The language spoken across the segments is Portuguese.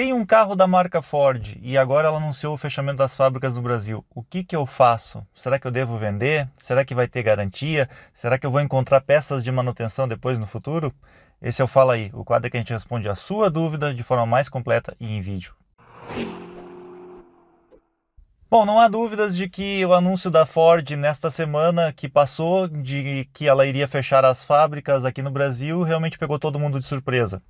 tem um carro da marca Ford e agora ela anunciou o fechamento das fábricas no Brasil. O que, que eu faço? Será que eu devo vender? Será que vai ter garantia? Será que eu vou encontrar peças de manutenção depois no futuro? Esse é o Fala Aí, o quadro que a gente responde a sua dúvida de forma mais completa e em vídeo. Bom, não há dúvidas de que o anúncio da Ford nesta semana que passou de que ela iria fechar as fábricas aqui no Brasil realmente pegou todo mundo de surpresa.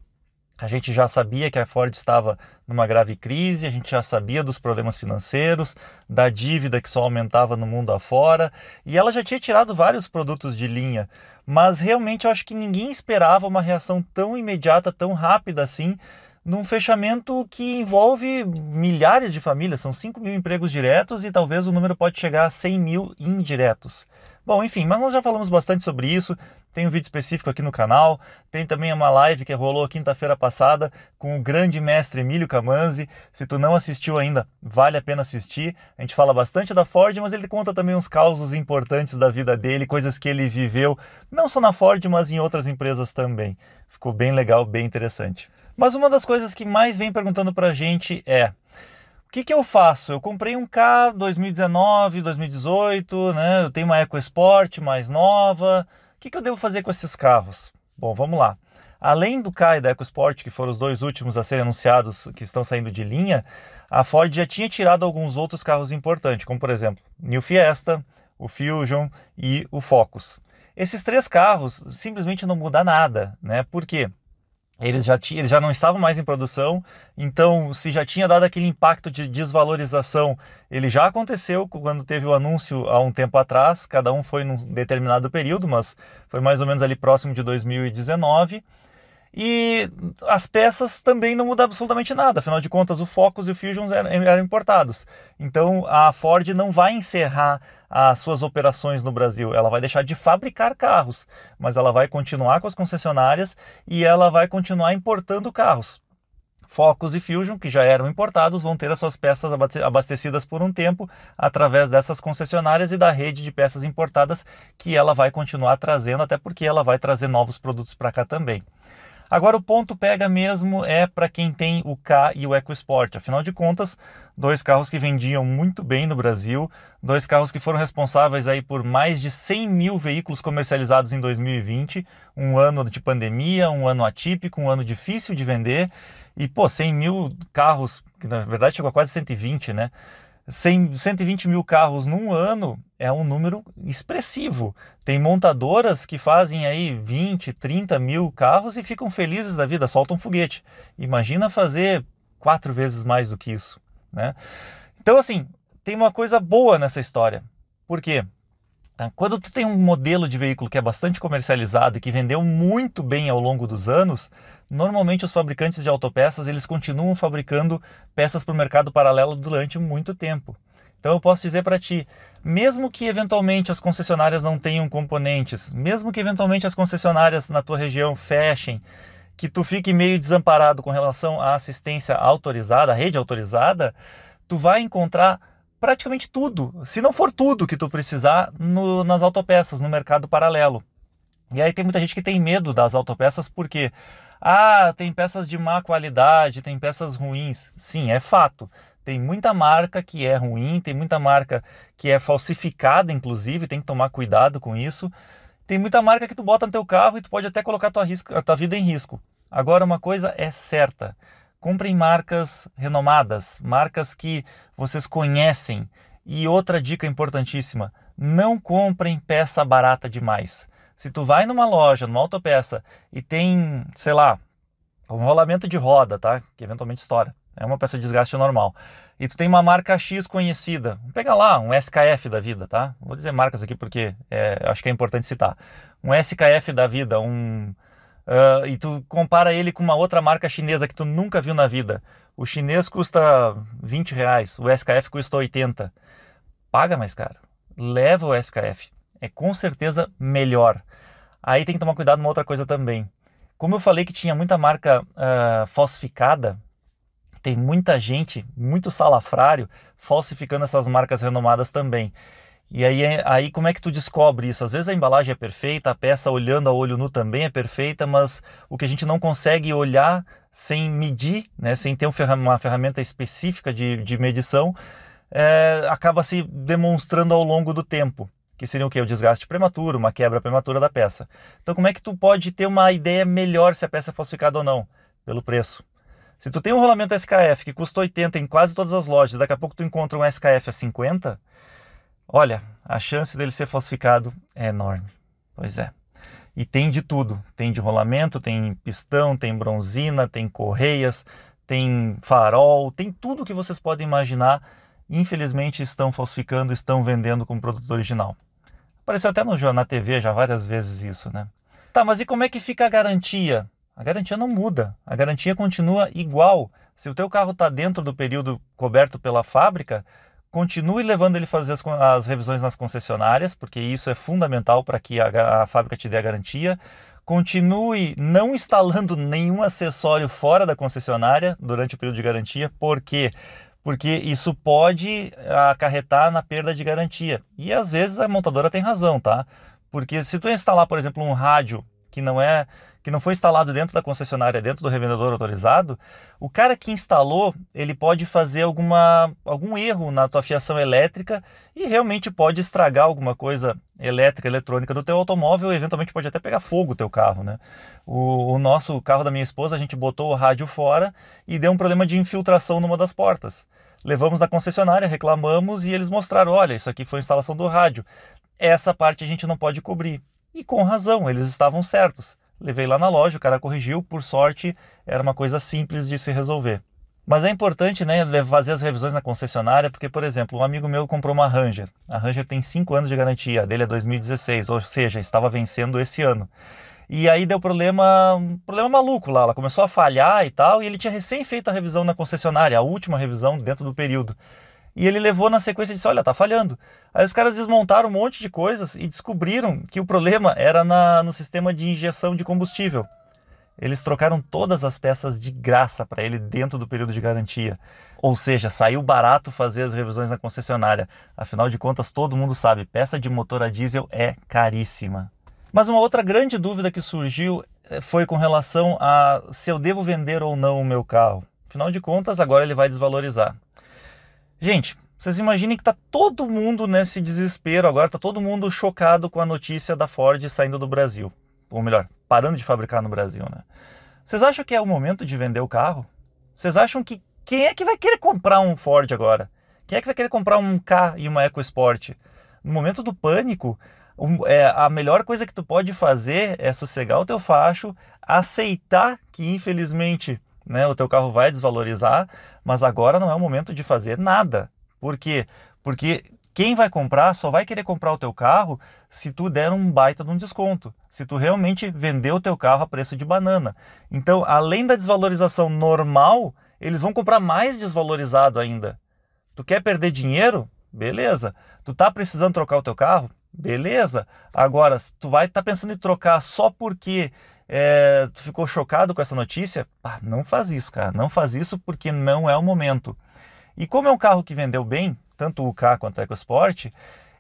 A gente já sabia que a Ford estava numa grave crise, a gente já sabia dos problemas financeiros, da dívida que só aumentava no mundo afora, e ela já tinha tirado vários produtos de linha. Mas realmente eu acho que ninguém esperava uma reação tão imediata, tão rápida assim, num fechamento que envolve milhares de famílias, são 5 mil empregos diretos e talvez o número pode chegar a 100 mil indiretos. Bom, enfim, mas nós já falamos bastante sobre isso. Tem um vídeo específico aqui no canal. Tem também uma live que rolou quinta-feira passada com o grande mestre Emílio Camanzi. Se tu não assistiu ainda, vale a pena assistir. A gente fala bastante da Ford, mas ele conta também uns causos importantes da vida dele, coisas que ele viveu, não só na Ford, mas em outras empresas também. Ficou bem legal, bem interessante. Mas uma das coisas que mais vem perguntando pra gente é: o que, que eu faço? Eu comprei um carro 2019, 2018, né? Eu tenho uma EcoSport mais nova. O que, que eu devo fazer com esses carros? Bom, vamos lá. Além do K e da EcoSport, que foram os dois últimos a serem anunciados que estão saindo de linha, a Ford já tinha tirado alguns outros carros importantes, como por exemplo, New Fiesta, o Fusion e o Focus. Esses três carros simplesmente não mudam nada, né? Por quê? eles já, eles já não estavam mais em produção, então se já tinha dado aquele impacto de desvalorização, ele já aconteceu quando teve o anúncio há um tempo atrás, cada um foi num determinado período, mas foi mais ou menos ali próximo de 2019. E as peças também não mudam absolutamente nada, afinal de contas, o Focus e o Fusion eram, eram importados. Então a Ford não vai encerrar as suas operações no Brasil, ela vai deixar de fabricar carros, mas ela vai continuar com as concessionárias e ela vai continuar importando carros. Focus e Fusion, que já eram importados, vão ter as suas peças abastecidas por um tempo através dessas concessionárias e da rede de peças importadas que ela vai continuar trazendo, até porque ela vai trazer novos produtos para cá também. Agora o ponto pega mesmo é para quem tem o K e o EcoSport. Afinal de contas, dois carros que vendiam muito bem no Brasil, dois carros que foram responsáveis aí por mais de 100 mil veículos comercializados em 2020, um ano de pandemia, um ano atípico, um ano difícil de vender e pô, 100 mil carros, que na verdade chegou a quase 120, né? 100, 120 mil carros num ano é um número expressivo. Tem montadoras que fazem aí 20, 30 mil carros e ficam felizes da vida, soltam foguete. Imagina fazer quatro vezes mais do que isso, né? Então, assim, tem uma coisa boa nessa história. Por quê? Tá? Quando tu tem um modelo de veículo que é bastante comercializado e que vendeu muito bem ao longo dos anos, normalmente os fabricantes de autopeças eles continuam fabricando peças para o mercado paralelo durante muito tempo. Então eu posso dizer para ti, mesmo que eventualmente as concessionárias não tenham componentes, mesmo que eventualmente as concessionárias na tua região fechem, que tu fique meio desamparado com relação à assistência autorizada, à rede autorizada, tu vai encontrar praticamente tudo, se não for tudo que tu precisar no, nas autopeças, no mercado paralelo. E aí tem muita gente que tem medo das autopeças porque ah, tem peças de má qualidade, tem peças ruins. Sim, é fato. Tem muita marca que é ruim, tem muita marca que é falsificada, inclusive, tem que tomar cuidado com isso. Tem muita marca que tu bota no teu carro e tu pode até colocar tua, risco, tua vida em risco. Agora, uma coisa é certa: Comprem marcas renomadas, marcas que vocês conhecem. E outra dica importantíssima, não comprem peça barata demais. Se tu vai numa loja, numa autopeça e tem, sei lá, um rolamento de roda, tá? Que eventualmente estoura. É uma peça de desgaste normal. E tu tem uma marca X conhecida. Pega lá um SKF da vida, tá? Vou dizer marcas aqui porque é, acho que é importante citar. Um SKF da vida, um uh, e tu compara ele com uma outra marca chinesa que tu nunca viu na vida. O chinês custa 20 reais, o SKF custa 80. Paga mais caro. Leva o SKF. É com certeza melhor. Aí tem que tomar cuidado uma outra coisa também. Como eu falei que tinha muita marca uh, falsificada, tem muita gente, muito salafrário, falsificando essas marcas renomadas também. E aí, é, aí como é que tu descobre isso? Às vezes a embalagem é perfeita, a peça olhando a olho nu também é perfeita, mas o que a gente não consegue olhar sem medir, né, sem ter uma ferramenta específica de, de medição, é, acaba se demonstrando ao longo do tempo, que seria o que? O desgaste prematuro, uma quebra prematura da peça. Então como é que tu pode ter uma ideia melhor se a peça é falsificada ou não? Pelo preço. Se tu tem um rolamento SKF que custa 80 em quase todas as lojas, daqui a pouco tu encontra um SKF a 50 Olha, a chance dele ser falsificado é enorme. Pois é. E tem de tudo: tem de rolamento, tem pistão, tem bronzina, tem correias, tem farol, tem tudo que vocês podem imaginar. Infelizmente estão falsificando, estão vendendo como produto original. Apareceu até no, na TV já várias vezes isso, né? Tá, mas e como é que fica a garantia? A garantia não muda, a garantia continua igual. Se o teu carro está dentro do período coberto pela fábrica, continue levando ele fazer as, as revisões nas concessionárias, porque isso é fundamental para que a, a fábrica te dê a garantia. Continue não instalando nenhum acessório fora da concessionária durante o período de garantia, porque porque isso pode eh, acarretar na perda de garantia. E às vezes a montadora tem razão, tá? Porque se tu instalar, por exemplo, um rádio que não é que não foi instalado dentro da concessionária, dentro do revendedor autorizado, o cara que instalou, ele pode fazer alguma, algum erro na tua fiação elétrica e realmente pode estragar alguma coisa elétrica, eletrônica do teu automóvel, e eventualmente pode até pegar fogo o teu carro, né? O, o nosso carro da minha esposa, a gente botou o rádio fora e deu um problema de infiltração numa das portas. Levamos na concessionária, reclamamos e eles mostraram, olha, isso aqui foi a instalação do rádio. Essa parte a gente não pode cobrir. E com razão, eles estavam certos. Levei lá na loja, o cara corrigiu, por sorte, era uma coisa simples de se resolver. Mas é importante né, fazer as revisões na concessionária, porque, por exemplo, um amigo meu comprou uma Ranger. A Ranger tem 5 anos de garantia, a dele é 2016, ou seja, estava vencendo esse ano. E aí deu problema, um problema maluco lá, ela começou a falhar e tal, e ele tinha recém feito a revisão na concessionária, a última revisão dentro do período. E ele levou na sequência e disse: Olha, tá falhando. Aí os caras desmontaram um monte de coisas e descobriram que o problema era na, no sistema de injeção de combustível. Eles trocaram todas as peças de graça para ele dentro do período de garantia. Ou seja, saiu barato fazer as revisões na concessionária. Afinal de contas, todo mundo sabe: peça de motor a diesel é caríssima. Mas uma outra grande dúvida que surgiu eh, foi com relação a se eu devo vender ou não o meu carro. Afinal de contas, agora ele vai desvalorizar. Gente, vocês imaginem que está todo mundo nesse desespero agora, está todo mundo chocado com a notícia da Ford saindo do Brasil. Ou melhor, parando de fabricar no Brasil, né? Vocês acham que é o momento de vender o carro? Vocês acham que quem é que vai querer comprar um Ford agora? Quem é que vai querer comprar um K e uma EcoSport? No momento do pânico, um, é, a melhor coisa que tu pode fazer é sossegar o teu facho, aceitar que infelizmente né, o teu carro vai desvalorizar, mas agora não é o momento de fazer nada. Por quê? Porque quem vai comprar só vai querer comprar o teu carro se tu der um baita de um desconto, se tu realmente vender o teu carro a preço de banana. Então, além da desvalorização normal, eles vão comprar mais desvalorizado ainda. Tu quer perder dinheiro? Beleza. Tu tá precisando trocar o teu carro? Beleza. Agora, tu vai estar tá pensando em trocar só porque é, tu ficou chocado com essa notícia? Ah, não faz isso, cara. Não faz isso porque não é o momento. E como é um carro que vendeu bem, tanto o K quanto o EcoSport,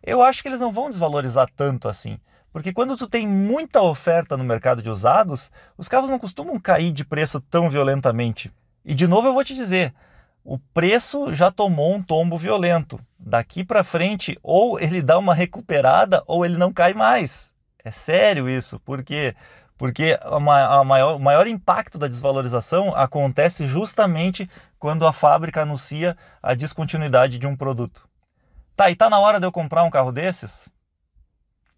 eu acho que eles não vão desvalorizar tanto assim. Porque quando tu tem muita oferta no mercado de usados, os carros não costumam cair de preço tão violentamente. E de novo eu vou te dizer, o preço já tomou um tombo violento. Daqui para frente, ou ele dá uma recuperada ou ele não cai mais. É sério isso, porque porque a maior, o maior impacto da desvalorização acontece justamente quando a fábrica anuncia a descontinuidade de um produto. Tá, e tá na hora de eu comprar um carro desses?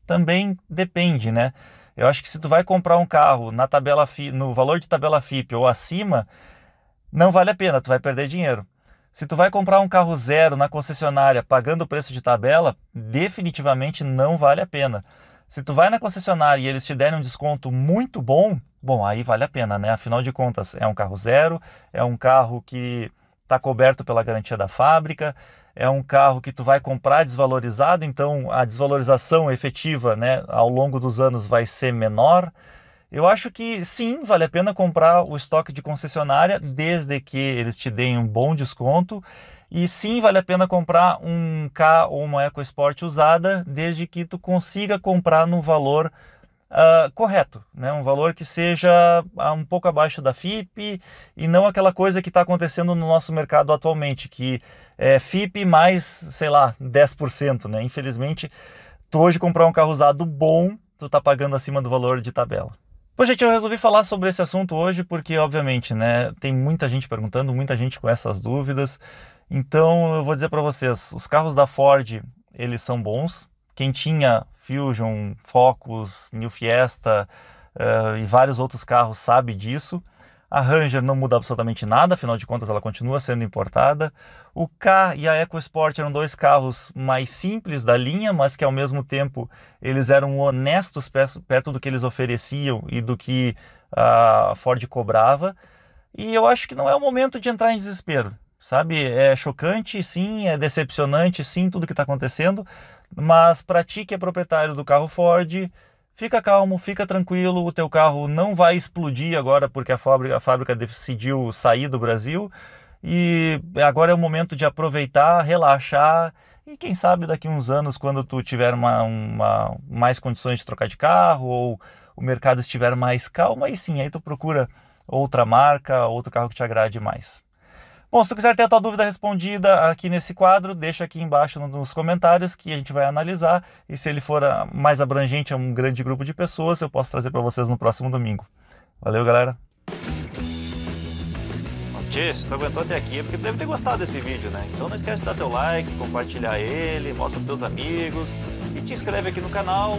Também depende, né? Eu acho que se tu vai comprar um carro na tabela no valor de tabela FIP ou acima, não vale a pena, tu vai perder dinheiro. Se tu vai comprar um carro zero na concessionária pagando o preço de tabela, definitivamente não vale a pena. Se tu vai na concessionária e eles te derem um desconto muito bom, bom, aí vale a pena, né? Afinal de contas, é um carro zero, é um carro que está coberto pela garantia da fábrica, é um carro que tu vai comprar desvalorizado, então a desvalorização efetiva, né, ao longo dos anos vai ser menor. Eu acho que sim, vale a pena comprar o estoque de concessionária, desde que eles te deem um bom desconto. E sim, vale a pena comprar um K ou uma EcoSport usada, desde que tu consiga comprar no valor uh, correto, né? um valor que seja ah, um pouco abaixo da FIP e não aquela coisa que está acontecendo no nosso mercado atualmente, que é FIP mais, sei lá, 10%. Né? Infelizmente, tu hoje comprar um carro usado bom, tu está pagando acima do valor de tabela. Pois, gente, eu resolvi falar sobre esse assunto hoje porque, obviamente, né, tem muita gente perguntando, muita gente com essas dúvidas. Então, eu vou dizer para vocês, os carros da Ford, eles são bons. Quem tinha Fusion, Focus, New Fiesta uh, e vários outros carros sabe disso. A Ranger não muda absolutamente nada, afinal de contas ela continua sendo importada. O K e a EcoSport eram dois carros mais simples da linha, mas que ao mesmo tempo eles eram honestos perto do que eles ofereciam e do que a Ford cobrava. E eu acho que não é o momento de entrar em desespero, sabe? É chocante, sim, é decepcionante, sim, tudo que está acontecendo, mas para ti que é proprietário do carro Ford, Fica calmo, fica tranquilo, o teu carro não vai explodir agora porque a fábrica, a fábrica decidiu sair do Brasil e agora é o momento de aproveitar, relaxar e quem sabe daqui uns anos, quando tu tiver uma, uma, mais condições de trocar de carro ou o mercado estiver mais calmo, aí sim, aí tu procura outra marca, outro carro que te agrade mais. Bom, se tu quiser ter a tua dúvida respondida aqui nesse quadro, deixa aqui embaixo nos comentários que a gente vai analisar e se ele for ah, mais abrangente a um grande grupo de pessoas, eu posso trazer para vocês no próximo domingo. Valeu, galera! Tchê, se tu aguentou até aqui é porque deve ter gostado desse vídeo, né? Então não esquece de dar teu like, compartilhar ele, mostra pros teus amigos e te inscreve aqui no canal